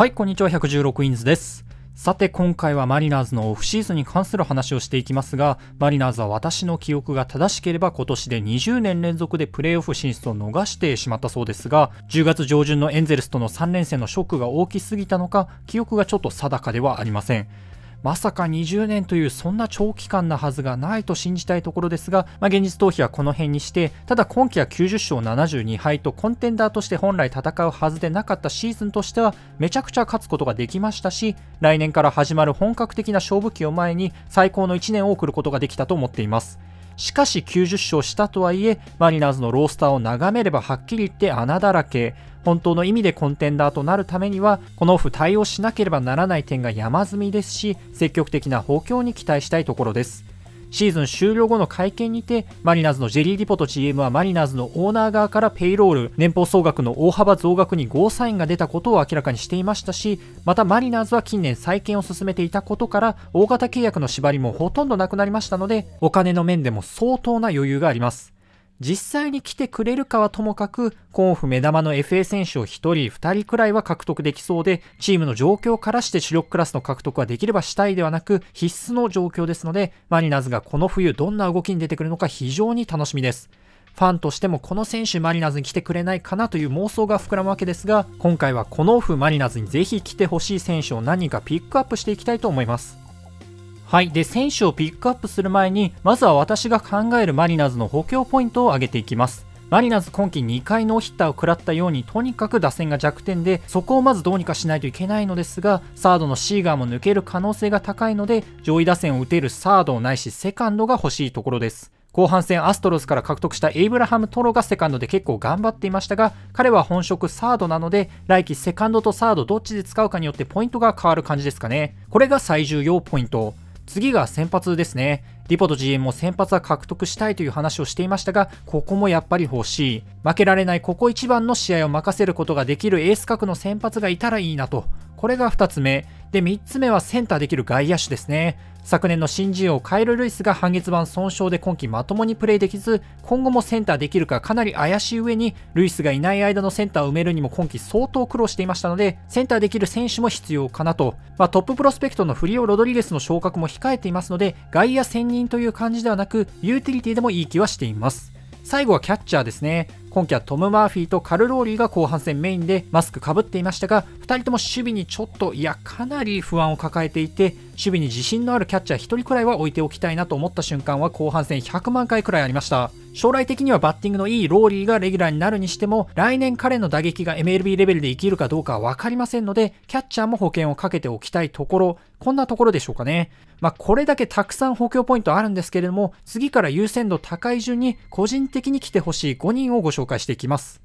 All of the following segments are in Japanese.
はい、こんにちは、116インズです。さて今回はマリナーズのオフシーズンに関する話をしていきますがマリナーズは私の記憶が正しければ今年で20年連続でプレーオフ進出を逃してしまったそうですが10月上旬のエンゼルスとの3連戦のショックが大きすぎたのか記憶がちょっと定かではありませんまさか20年というそんな長期間なはずがないと信じたいところですが、まあ、現実逃避はこの辺にして、ただ今季は90勝72敗とコンテンダーとして本来戦うはずでなかったシーズンとしてはめちゃくちゃ勝つことができましたし、来年から始まる本格的な勝負期を前に最高の1年を送ることができたと思っています。しかし90勝したとはいえ、マリナーズのロースターを眺めればはっきり言って穴だらけ。本当の意味でコンテンダーとなるためには、このオフ対応しなければならない点が山積みですし、積極的な補強に期待したいところです。シーズン終了後の会見にて、マリナーズのジェリー・リポと GM はマリナーズのオーナー側からペイロール、年俸総額の大幅増額にゴーサインが出たことを明らかにしていましたし、またマリナーズは近年再建を進めていたことから、大型契約の縛りもほとんどなくなりましたので、お金の面でも相当な余裕があります。実際に来てくれるかはともかく、コンフ目玉の FA 選手を1人、2人くらいは獲得できそうで、チームの状況からして主力クラスの獲得はできればしたいではなく、必須の状況ですので、マリナーズがこの冬どんな動きに出てくるのか非常に楽しみです。ファンとしてもこの選手マリナーズに来てくれないかなという妄想が膨らむわけですが、今回はこのオフマリナーズにぜひ来てほしい選手を何人かピックアップしていきたいと思います。はい。で、選手をピックアップする前に、まずは私が考えるマリナーズの補強ポイントを挙げていきます。マリナーズ今季2回ノーヒッターを食らったようにとにかく打線が弱点でそこをまずどうにかしないといけないのですがサードのシーガーも抜ける可能性が高いので上位打線を打てるサードないしセカンドが欲しいところです後半戦アストロズから獲得したエイブラハム・トロがセカンドで結構頑張っていましたが彼は本職サードなので来季セカンドとサードどっちで使うかによってポイントが変わる感じですかねこれが最重要ポイント次が先発ですね。リポと GM も先発は獲得したいという話をしていましたが、ここもやっぱり欲しい。負けられないここ一番の試合を任せることができるエース格の先発がいたらいいなと。これが2つ目。で、3つ目はセンターできる外野手ですね。昨年の新人王カイル・ルイスが半月板損傷で今季まともにプレーできず今後もセンターできるかかなり怪しい上にルイスがいない間のセンターを埋めるにも今季相当苦労していましたのでセンターできる選手も必要かなと、まあ、トッププロスペクトのフリオ・ロドリゲスの昇格も控えていますので外野専任という感じではなくユーティリティでもいい気はしています最後はキャッチャーですね。今季はトム・マーフィーとカル・ローリーが後半戦メインでマスクかぶっていましたが、2人とも守備にちょっと、いや、かなり不安を抱えていて、守備に自信のあるキャッチャー1人くらいは置いておきたいなと思った瞬間は後半戦100万回くらいありました。将来的にはバッティングのいいローリーがレギュラーになるにしても、来年彼の打撃が MLB レベルで生きるかどうかはわかりませんので、キャッチャーも保険をかけておきたいところ、こんなところでしょうかね。まあ、これだけたくさん補強ポイントあるんですけれども、次から優先度高い順に個人的に来てほしい5人をご紹介していきます。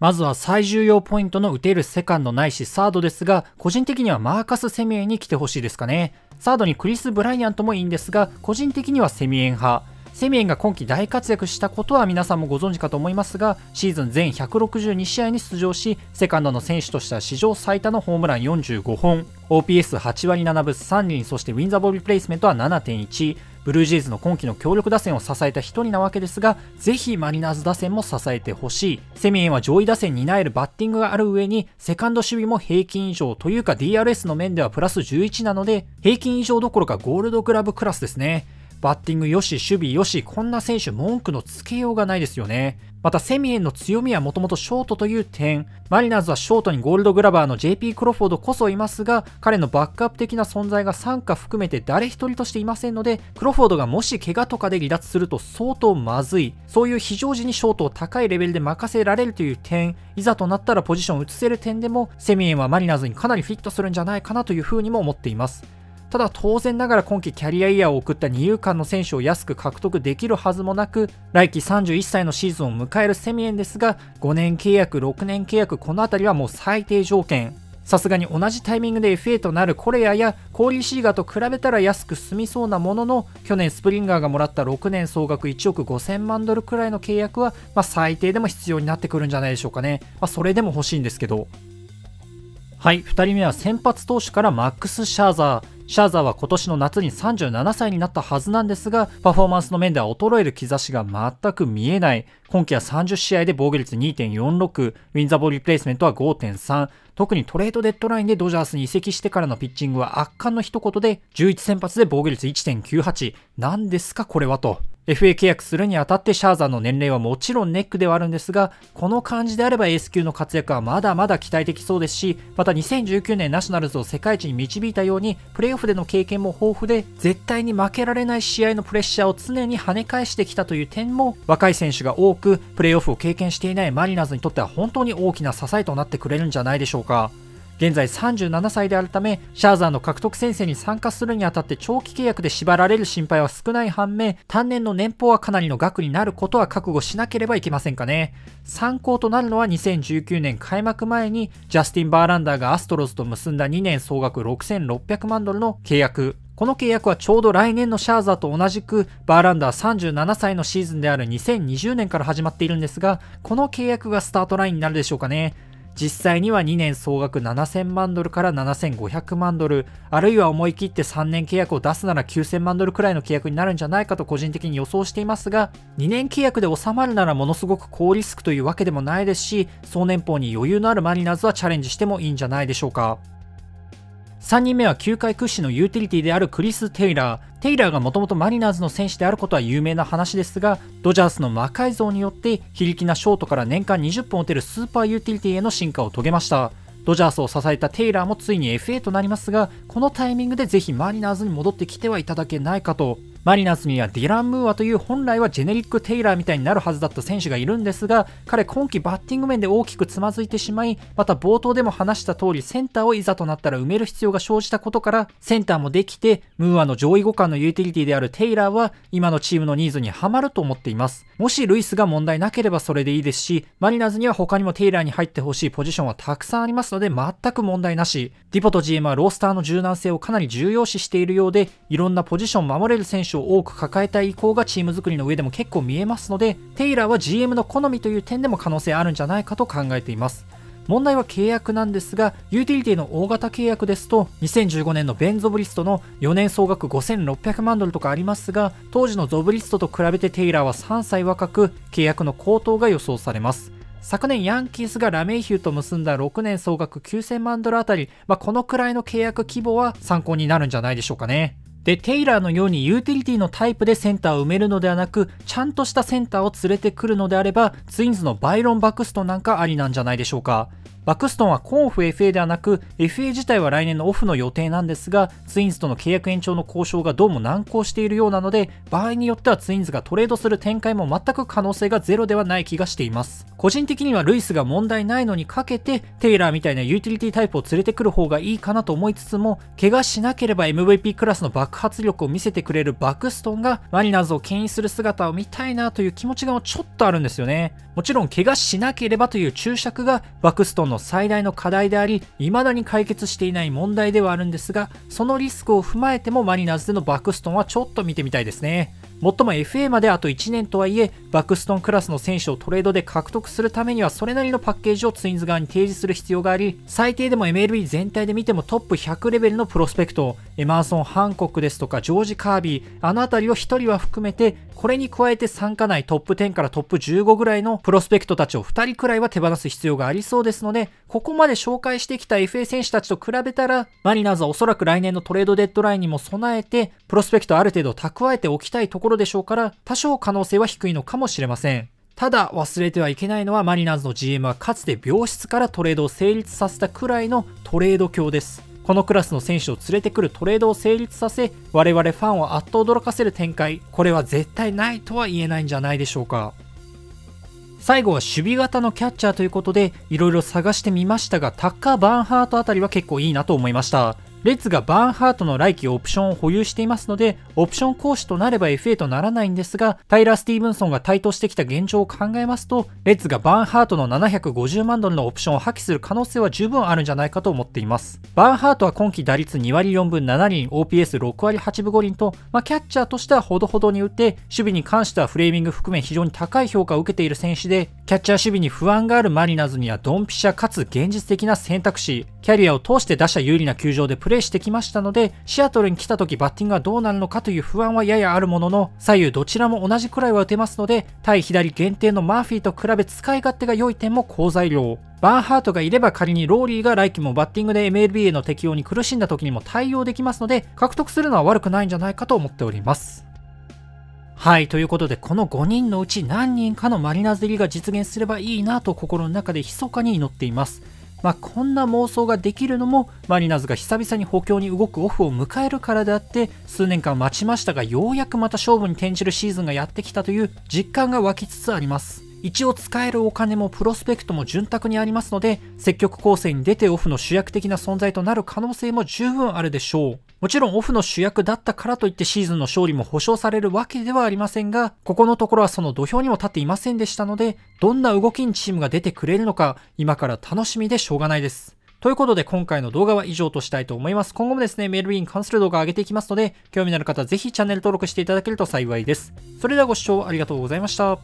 まずは最重要ポイントの打てるセカンドないしサードですが、個人的にはマーカス・セミエンに来てほしいですかね。サードにクリス・ブライアントもいいんですが、個人的にはセミエン派。セミエンが今季大活躍したことは皆さんもご存知かと思いますがシーズン全162試合に出場しセカンドの選手としては史上最多のホームラン45本 OPS8 割7分3厘そしてウィンザーボールプレイスメントは7.1ブルージェイズの今季の強力打線を支えた一人なわけですが、ぜひマリナーズ打線も支えてほしい。セミエンは上位打線に担えるバッティングがある上に、セカンド守備も平均以上というか DRS の面ではプラス11なので、平均以上どころかゴールドグラブクラスですね。バッティングよし、守備よし、こんな選手文句のつけようがないですよね。またセミエンの強みはもともとショートという点。マリナーズはショートにゴールドグラバーの JP クロフォードこそいますが、彼のバックアップ的な存在が参加含めて誰一人としていませんので、クロフォードがもし怪我とかで離脱すると相当まずい。そういう非常時にショートを高いレベルで任せられるという点、いざとなったらポジションを移せる点でも、セミエンはマリナーズにかなりフィットするんじゃないかなというふうにも思っています。ただ当然ながら今季キャリアイヤーを送った二遊間の選手を安く獲得できるはずもなく、来季31歳のシーズンを迎えるセミエンですが、5年契約、6年契約、この辺りはもう最低条件。さすがに同じタイミングで FA となるコレアやコーリーシーガーと比べたら安く済みそうなものの去年スプリンガーがもらった6年総額1億5000万ドルくらいの契約は、まあ、最低でも必要になってくるんじゃないでしょうかね、まあ、それでも欲しいんですけどはい2人目は先発投手からマックス・シャーザーシャーザーは今年の夏に37歳になったはずなんですが、パフォーマンスの面では衰える兆しが全く見えない。今季は30試合で防御率2.46、ウィンザーボールリプレイスメントは5.3、特にトレードデッドラインでドジャースに移籍してからのピッチングは圧巻の一言で、11先発で防御率1.98、なんですかこれはと。FA 契約するにあたってシャーザーの年齢はもちろんネックではあるんですが、この感じであればエース級の活躍はまだまだ期待できそうですし、また2019年ナショナルズを世界一に導いたように、プレーオフでの経験も豊富で、絶対に負けられない試合のプレッシャーを常に跳ね返してきたという点も、若い選手が多く、プレーオフを経験していないマリナーズにとっては本当に大きな支えとなってくれるんじゃないでしょうか。現在37歳であるため、シャーザーの獲得戦線に参加するにあたって長期契約で縛られる心配は少ない反面、単年の年俸はかなりの額になることは覚悟しなければいけませんかね。参考となるのは2019年開幕前に、ジャスティン・バーランダーがアストロズと結んだ2年総額6600万ドルの契約。この契約はちょうど来年のシャーザーと同じく、バーランダー37歳のシーズンである2020年から始まっているんですが、この契約がスタートラインになるでしょうかね。実際には2年総額7000万ドルから7500万ドル、あるいは思い切って3年契約を出すなら9000万ドルくらいの契約になるんじゃないかと個人的に予想していますが、2年契約で収まるならものすごく高リスクというわけでもないですし、総年俸に余裕のあるマリナーズはチャレンジしてもいいんじゃないでしょうか。3人目は球界屈指のユーティリティであるクリス・テイラー。テイラーがもともとマリナーズの選手であることは有名な話ですが、ドジャースの魔改造によって非力なショートから年間20本打てるスーパーユーティリティへの進化を遂げました。ドジャースを支えたテイラーもついに FA となりますが、このタイミングでぜひマリナーズに戻ってきてはいただけないかと。マリナーズにはディラン・ムーアという本来はジェネリック・テイラーみたいになるはずだった選手がいるんですが、彼今季バッティング面で大きくつまずいてしまい、また冒頭でも話した通りセンターをいざとなったら埋める必要が生じたことから、センターもできて、ムーアの上位互換のユーティリティであるテイラーは今のチームのニーズにはまると思っています。もしルイスが問題なければそれでいいですし、マリナーズには他にもテイラーに入ってほしいポジションはたくさんありますので全く問題なし。ディポと GM はロースターの柔軟性をかなり重要視しているようで、いろんなポジション守れる選手手を多く抱えたい意向がチーム作りの上でも結構見えますので、テイラーは GM の好みという点でも可能性あるんじゃないかと考えています。問題は契約なんですが、ユーティリティの大型契約ですと、2015年のベン・ゾブリストの4年総額5600万ドルとかありますが、当時のゾブリストと比べてテイラーは3歳若く、契約の高騰が予想されます。昨年ヤンキースがラメイヒューと結んだ6年総額9000万ドルあたり、まあ、このくらいの契約規模は参考になるんじゃないでしょうかね。で、テイラーのようにユーティリティのタイプでセンターを埋めるのではなく、ちゃんとしたセンターを連れてくるのであれば、ツインズのバイロン・バクストンなんかありなんじゃないでしょうか。バクストンはコンフ FA ではなく FA 自体は来年のオフの予定なんですがツインズとの契約延長の交渉がどうも難航しているようなので場合によってはツインズがトレードする展開も全く可能性がゼロではない気がしています個人的にはルイスが問題ないのにかけてテイラーみたいなユーティリティタイプを連れてくる方がいいかなと思いつつも怪我しなければ MVP クラスの爆発力を見せてくれるバクストンがマリナーズを牽引する姿を見たいなという気持ちがちょっとあるんですよねもちろん怪我しなければという注釈がバクストンの最大の課題であり、未だに解決していない問題ではあるんですが、そのリスクを踏まえてもマリナーズでのバクストンはちょっと見てみたいですね。もっとも FA まであと1年とはいえ、バックストンクラスの選手をトレードで獲得するためにはそれなりのパッケージをツインズ側に提示する必要があり、最低でも MLB 全体で見てもトップ100レベルのプロスペクト、エマーソン・ハンコックですとかジョージ・カービー、あの辺りを1人は含めて、これに加えて参加内トップ10からトップ15ぐらいのプロスペクトたちを2人くらいは手放す必要がありそうですので、ここまで紹介してきた FA 選手たちと比べたら、マリナーズはおそらく来年のトレードデッドラインにも備えて、プロスペクトある程度蓄えておきたいところころでしょうから、多少可能性は低いのかもしれません。ただ忘れてはいけないのはマリナーズの GM はかつて病室からトレードを成立させたくらいのトレード強です。このクラスの選手を連れてくるトレードを成立させ、我々ファンをあっと驚かせる展開、これは絶対ないとは言えないんじゃないでしょうか。最後は守備型のキャッチャーということで、いろいろ探してみましたが、タッカー・バーンハートあたりは結構いいなと思いました。レッズがバーンハートの来季オプションを保有していますので、オプション行使となれば FA とならないんですが、タイラー・スティーブンソンが台頭してきた現状を考えますと、レッズがバーンハートの750万ドルのオプションを破棄する可能性は十分あるんじゃないかと思っています。バーンハートは今季打率2割4分7厘、OPS6 割8分5厘と、まあ、キャッチャーとしてはほどほどに打って、守備に関してはフレーミング含め非常に高い評価を受けている選手で、キャッチャー守備に不安があるマリナーズにはドンピシャかつ現実的な選択肢、キャリアを通して打者有利な球場でプレーしてきましたので、シアトルに来た時バッティングはどうなるのかという不安はややあるものの、左右どちらも同じくらいは打てますので、対左限定のマーフィーと比べ使い勝手が良い点も好材料。バンハートがいれば仮にローリーが来季もバッティングで MLB への適用に苦しんだ時にも対応できますので、獲得するのは悪くないんじゃないかと思っております。はい、ということで、この5人のうち何人かのマリナーズ入りが実現すればいいなと心の中で密かに祈っています。まあ、こんな妄想ができるのもマリナーズが久々に補強に動くオフを迎えるからであって数年間待ちましたがようやくまた勝負に転じるシーズンがやってきたという実感が湧きつつあります。一応使えるお金もプロスペクトも潤沢にありますので、積極構成に出てオフの主役的な存在となる可能性も十分あるでしょう。もちろんオフの主役だったからといってシーズンの勝利も保証されるわけではありませんが、ここのところはその土俵にも立っていませんでしたので、どんな動きにチームが出てくれるのか、今から楽しみでしょうがないです。ということで今回の動画は以上としたいと思います。今後もですね、メールウィンに関する動画を上げていきますので、興味のある方はぜひチャンネル登録していただけると幸いです。それではご視聴ありがとうございました。